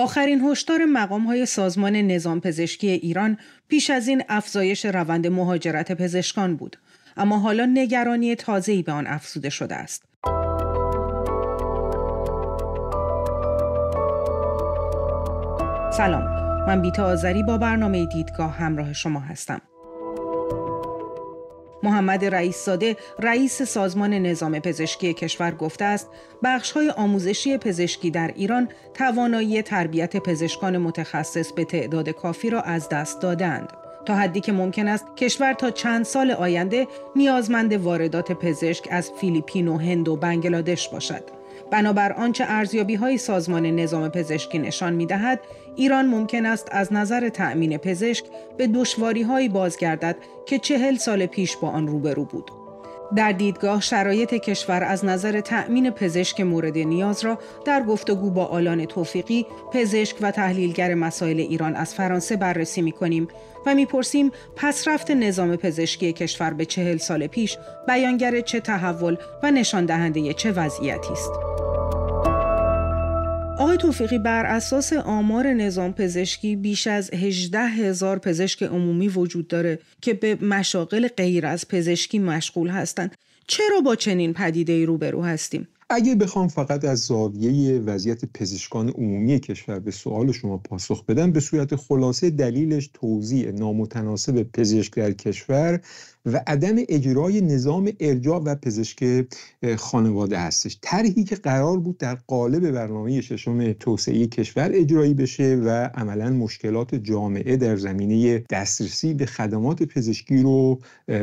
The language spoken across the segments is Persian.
آخرین هشدار مقام های سازمان نظام پزشکی ایران پیش از این افزایش روند مهاجرت پزشکان بود اما حالا نگرانی تازه‌ای به آن افزوده شده است سلام من بیتا آذری با برنامه دیدگاه همراه شما هستم محمد رئیس ساده رئیس سازمان نظام پزشکی کشور گفته است های آموزشی پزشکی در ایران توانایی تربیت پزشکان متخصص به تعداد کافی را از دست دادند. تا حدی که ممکن است کشور تا چند سال آینده نیازمند واردات پزشک از فیلیپین و هند و بنگلادش باشد. بنابر آنچه ارزیابی های سازمان نظام پزشکی نشان می دهد، ایران ممکن است از نظر تأمین پزشک به دشواری هایی بازگردد که چهل سال پیش با آن روبرو بود. در دیدگاه شرایط کشور از نظر تأمین پزشک مورد نیاز را در گفتگو با آلان توفیقی پزشک و تحلیلگر مسائل ایران از فرانسه بررسی می کنیم و میپرسیم پس رفت نظام پزشکی کشور به چهل سال پیش بیانگر چه تحول و نشان دهنده چه وضعیتی است. آقای توفیقی بر اساس آمار نظام پزشکی بیش از 18 هزار پزشک عمومی وجود داره که به مشاغل غیر از پزشکی مشغول هستند. چرا با چنین پدیده ای روبرو هستیم؟ اگه بخوام فقط از زاویه وضعیت پزشکان عمومی کشور به سوال شما پاسخ بدم به صورت خلاصه دلیلش توزیع نامتناسب پزشک در کشور و عدم اجرای نظام ارجاع و پزشک خانواده هستش طرحی که قرار بود در قالب برنامه ششم توسعه کشور اجرایی بشه و عملا مشکلات جامعه در زمینه دسترسی به خدمات پزشکی رو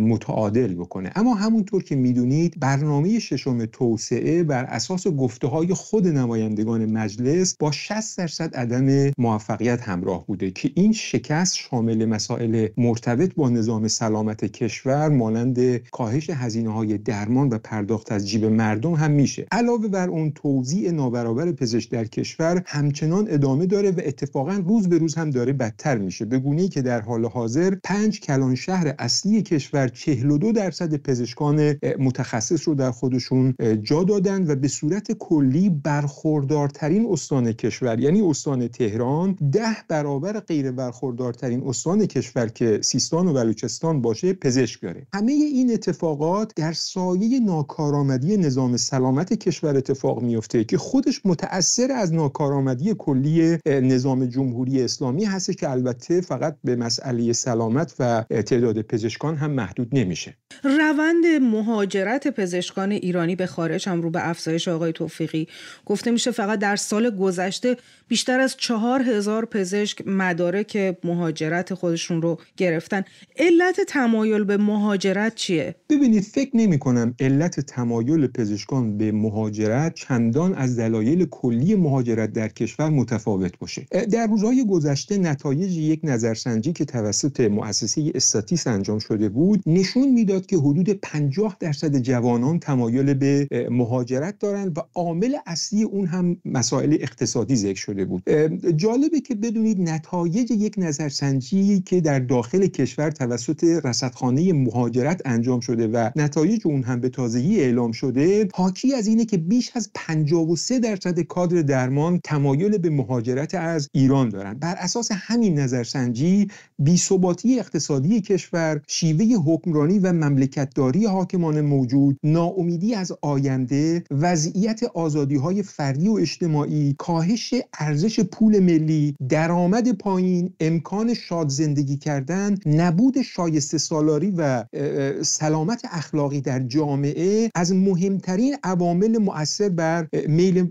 متعادل بکنه اما همونطور که میدونید برنامه ششم توسعه بر اساس گفته های خود نمایندگان مجلس با 60 درصد عدم موفقیت همراه بوده که این شکست شامل مسائل مرتبط با نظام سلامت کشور مانند کاهش هزینه های درمان و پرداخت از جیب مردم هم میشه علاوه بر اون توزیع نابرابر پزشک در کشور همچنان ادامه داره و اتفاقا روز به روز هم داره بدتر میشه به گونه ای که در حال حاضر پنج کلان شهر اصلی کشور 42 درصد پزشکان متخصص رو در خودشون جا دادن و به صورت کلی برخوردارترین استان کشور یعنی استان تهران ده برابر غیر برخوردارترین استان کشور که سیستان و بلوچستان باشه پزشک داره همه این اتفاقات در سایه ناکارآمدی نظام سلامت کشور اتفاق میفته که خودش متأثر از ناکارآمدی کلی نظام جمهوری اسلامی هست که البته فقط به مسئله سلامت و تعداد پزشکان هم محدود نمیشه روند مهاجرت پزشکان ایرانی به خارج هم رو به افزایش آقای توفیقی گفته میشه فقط در سال گذشته بیشتر از چهار هزار پزشک مدارک مهاجرت خودشون رو گرفتن علت تمایل به مهاجرت چیه ببینید فکر نمی کنم علت تمایل پزشکان به مهاجرت چندان از دلایل کلی مهاجرت در کشور متفاوت باشه در روزهای گذشته نتایج یک نظرسنجی که توسط مؤسسه استاتیس انجام شده بود نشون میداد که حدود 50 درصد جوانان تمایل به مهاجرت مهاجرت و عامل اصلی اون هم مسائل اقتصادی ذکر شده بود جالبه که بدونید نتایج یک نظرسنجی که در داخل کشور توسط رصدخانه مهاجرت انجام شده و نتایج اون هم به تازگی اعلام شده حاکی از اینه که بیش از 53 درصد کادر درمان تمایل به مهاجرت از ایران دارند بر اساس همین نظرسنجی بیثباتی اقتصادی کشور شیوه حکمرانی و مملکتداری حاکمان موجود ناامیدی از آینده وضعیت آزادی های فردی و اجتماعی کاهش ارزش پول ملی درآمد پایین امکان شاد زندگی کردن نبود شایسته سالاری و سلامت اخلاقی در جامعه از مهمترین عوامل مؤثر بر میل,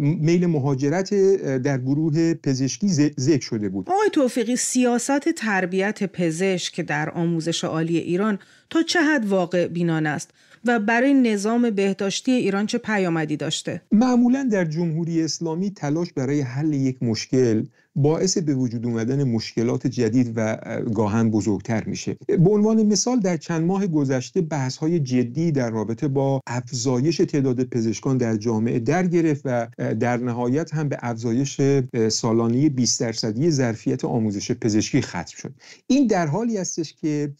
میل مهاجرت در گروه پزشکی ذکر شده بود آقای توفیقی سیاست تربیت پزشک در آموزش عالی ایران تا چه حد واقع بینان است و برای نظام بهداشتی ایران چه پیامدی داشته معمولا در جمهوری اسلامی تلاش برای حل یک مشکل باعث به وجود اومدن مشکلات جدید و گاهن بزرگتر میشه به عنوان مثال در چند ماه گذشته بحث های جدی در رابطه با افزایش تعداد پزشکان در جامعه در گرفت و در نهایت هم به افزایش سالانه 20 درصدی ظرفیت آموزش پزشکی ختم شد این در حالی هستش که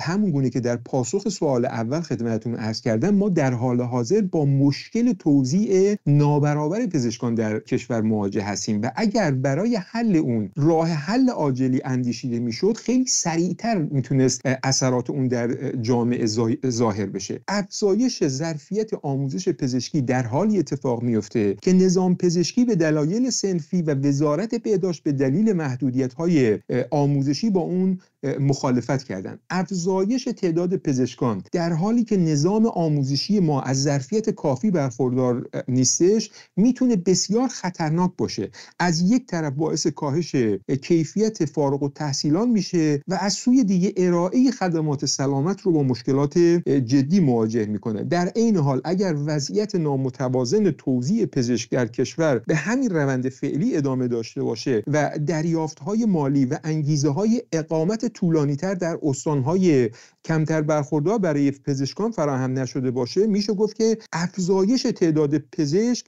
همون گونه که در پاسخ سوال اول خدمتتون عرض کردم ما در حال حاضر با مشکل توزیع نابرابر پزشکان در کشور مواجه هستیم و اگر برای حل اون راه حل عاجلی اندیشیده میشد خیلی سریعتر میتونست اثرات اون در جامعه ظاهر بشه افزایش ظرفیت آموزش پزشکی در حالی اتفاق میفته که نظام پزشکی به دلایل سنفی و وزارت بهداشت به دلیل محدودیت های آموزشی با اون مخالفت کردن. افزایش تعداد پزشکان در حالی که نظام آموزشی ما از ظرفیت کافی برخوردار نیستش میتونه بسیار خطرناک باشه از یک طرف باعث کاهش کیفیت فارغ و تحصیلان میشه و از سوی دیگه ارائه خدمات سلامت رو با مشکلات جدی مواجه میکنه در عین حال اگر وضعیت نامتوازن توزیع پزشک در کشور به همین روند فعلی ادامه داشته باشه و دریافت های مالی و انگیزه های اقامت طولانیتر در استانهای کمتر برخوردار برای پزشکان فراهم نشده باشه میشه گفت که افزایش تعداد پزشک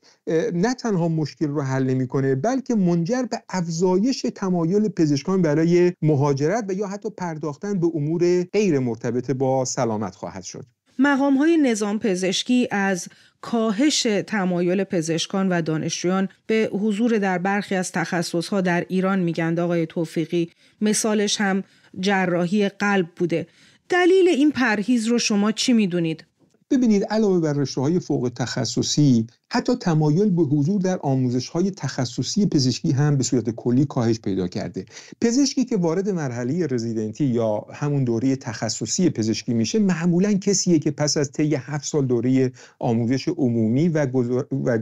نه تنها مشکل رو حل نمیکنه بلکه منجر به افزایش تمایل پزشکان برای مهاجرت و یا حتی پرداختن به امور غیر مرتبط با سلامت خواهد شد مقام های نظام پزشکی از کاهش تمایل پزشکان و دانشجویان به حضور در برخی از تخصصها در ایران میگند آقای توفیقی مثالش هم جراحی قلب بوده دلیل این پرهیز رو شما چی میدونید؟ ببینید علاوه بر رشته های فوق تخصصی حتی تمایل به حضور در آموزش های تخصصی پزشکی هم به صورت کلی کاهش پیدا کرده پزشکی که وارد مرحله رزیدنتی یا همون دوره تخصصی پزشکی میشه معمولا کسیه که پس از طی هفت سال دوره آموزش عمومی و,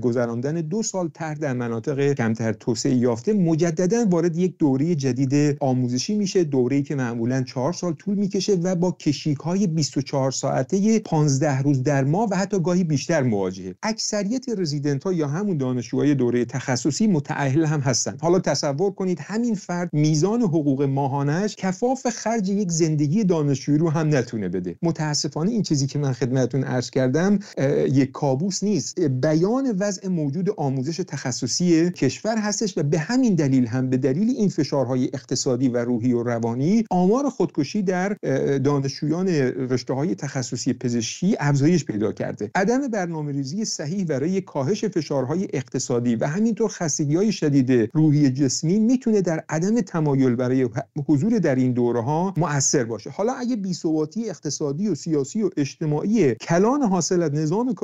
گذراندن دو سال تر در مناطق کمتر توسعه یافته مجددا وارد یک دوره جدید آموزشی میشه دوره‌ای که معمولا چهار سال طول میکشه و با کشیک های 24 ساعته 15 روز در ماه و حتی گاهی بیشتر مواجهه اکثریت رزیدنت ها یا همون دانشجوهای دوره تخصصی متأهل هم هستند. حالا تصور کنید همین فرد میزان حقوق ماهانش کفاف خرج یک زندگی دانشجویی رو هم نتونه بده متاسفانه این چیزی که من خدمتتون عرض کردم یک کابوس نیست بیان وضع موجود آموزش تخصصی کشور هستش و به همین دلیل هم به دلیل این فشارهای اقتصادی و روحی و روانی آمار خودکشی در دانشجویان رشته های تخصصی پزشکی افزایش پیدا کرده عدم برنامه ریزی صحیح برای کاهش فشارهای اقتصادی و همینطور خستگی های شدید روحی جسمی میتونه در عدم تمایل برای حضور در این دوره ها مؤثر باشه حالا اگه بیثباتی اقتصادی و سیاسی و اجتماعی کلان حاصل از نظام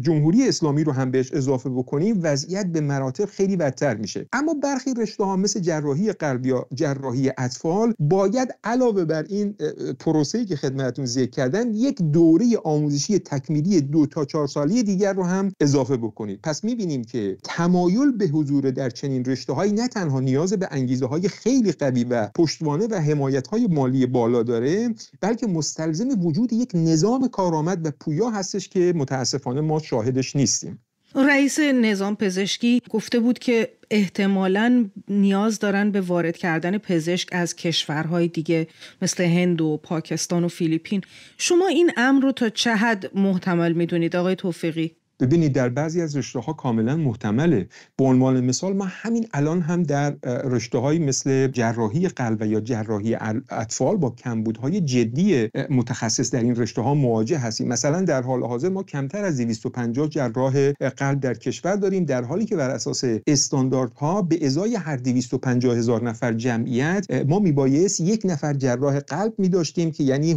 جمهوری اسلامی رو هم بهش اضافه بکنیم وضعیت به مراتب خیلی بدتر میشه اما برخی رشته ها مثل جراحی یا جراحی اطفال باید علاوه بر این پروسه‌ای که خدمتتون ذکر کردن یک دوره آموزشی تکمیلی دو تا چهار سالی دیگر رو هم اضافه بکنید پس میبینیم که تمایل به حضور در چنین رشته هایی نه تنها نیاز به انگیزه های خیلی قوی و پشتوانه و حمایت های مالی بالا داره بلکه مستلزم وجود یک نظام کارآمد و پویا هستش که متاسفانه ما شاهدش نیستیم رئیس نظام پزشکی گفته بود که احتمالا نیاز دارن به وارد کردن پزشک از کشورهای دیگه مثل هند و پاکستان و فیلیپین شما این امر رو تا چه حد محتمل میدونید آقای توفیقی ببینید در بعضی از رشته ها کاملا محتمله به عنوان مثال ما همین الان هم در رشته های مثل جراحی قلب یا جراحی اطفال با کمبودهای جدی متخصص در این رشته ها مواجه هستیم مثلا در حال حاضر ما کمتر از 250 جراح قلب در کشور داریم در حالی که بر اساس استانداردها به ازای هر 250 هزار نفر جمعیت ما میبایست یک نفر جراح قلب می داشتیم که یعنی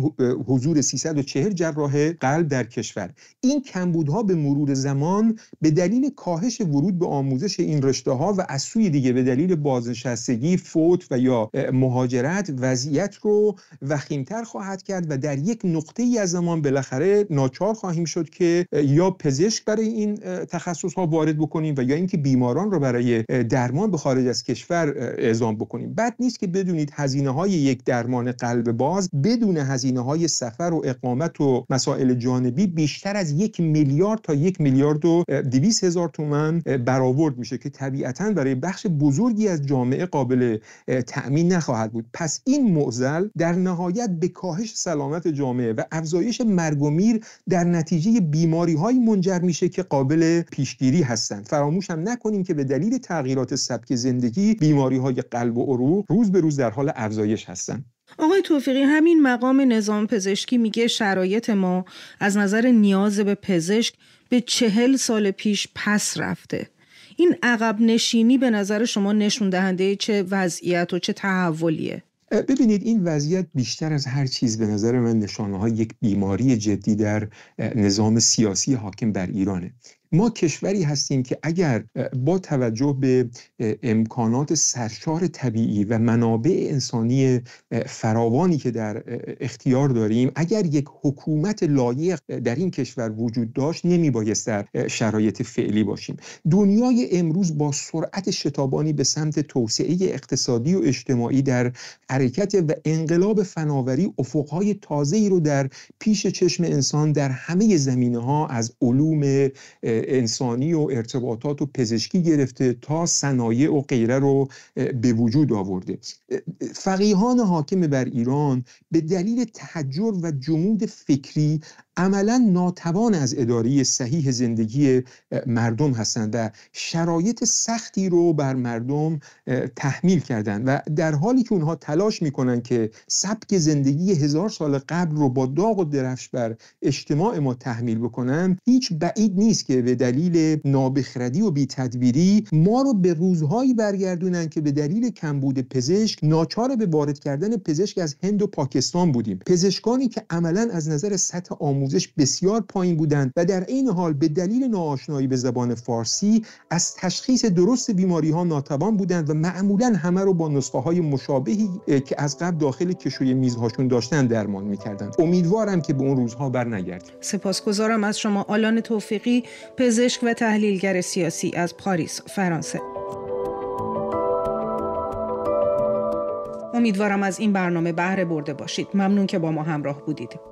حضور 340 جراح قلب در کشور این کمبودها به مرور زمان به دلیل کاهش ورود به آموزش این رشته ها و از سوی دیگه به دلیل بازنشستگی فوت و یا مهاجرت وضعیت رو وخیمتر خواهد کرد و در یک نقطه ای از زمان بالاخره ناچار خواهیم شد که یا پزشک برای این تخصص ها وارد بکنیم و یا اینکه بیماران رو برای درمان به خارج از کشور اعزام بکنیم بد نیست که بدونید هزینه های یک درمان قلب باز بدون هزینه های سفر و اقامت و مسائل جانبی بیشتر از یک میلیارد تا یک یک میلیارد و 200 هزار تومن برآورد میشه که طبیعتا برای بخش بزرگی از جامعه قابل تأمین نخواهد بود پس این معضل در نهایت به کاهش سلامت جامعه و افزایش مرگ و میر در نتیجه بیماری های منجر میشه که قابل پیشگیری هستند فراموش هم نکنیم که به دلیل تغییرات سبک زندگی بیماری های قلب و عروق روز به روز در حال افزایش هستند آقای توفیقی همین مقام نظام پزشکی میگه شرایط ما از نظر نیاز به پزشک به چهل سال پیش پس رفته این عقب نشینی به نظر شما نشون دهنده چه وضعیت و چه تحولیه ببینید این وضعیت بیشتر از هر چیز به نظر من نشانه های یک بیماری جدی در نظام سیاسی حاکم بر ایرانه ما کشوری هستیم که اگر با توجه به امکانات سرشار طبیعی و منابع انسانی فراوانی که در اختیار داریم اگر یک حکومت لایق در این کشور وجود داشت نمیبایست در شرایط فعلی باشیم دنیای امروز با سرعت شتابانی به سمت توسعه اقتصادی و اجتماعی در حرکت و انقلاب فناوری افقهای تازه‌ای رو در پیش چشم انسان در همه زمینه ها از علوم انسانی و ارتباطات و پزشکی گرفته تا صنایع و غیره رو به وجود آورده فقیهان حاکم بر ایران به دلیل تحجر و جمود فکری عملا ناتوان از اداری صحیح زندگی مردم هستند و شرایط سختی رو بر مردم تحمیل کردن و در حالی که اونها تلاش میکنن که سبک زندگی هزار سال قبل رو با داغ و درفش بر اجتماع ما تحمیل بکنن هیچ بعید نیست که به دلیل نابخردی و بیتدبیری ما رو به روزهایی برگردونن که به دلیل کمبود پزشک ناچار به وارد کردن پزشک از هند و پاکستان بودیم پزشکانی که عملا از نظر سطح آموزش آموزش بسیار پایین بودند و در عین حال به دلیل ناآشنایی به زبان فارسی از تشخیص درست بیماری ها ناتوان بودند و معمولا همه رو با نسخه های مشابهی که از قبل داخل کشوی میزهاشون داشتن درمان میکردند امیدوارم که به اون روزها برنگردیم سپاسگزارم از شما آلان توفیقی پزشک و تحلیلگر سیاسی از پاریس فرانسه امیدوارم از این برنامه بهره برده باشید ممنون که با ما همراه بودید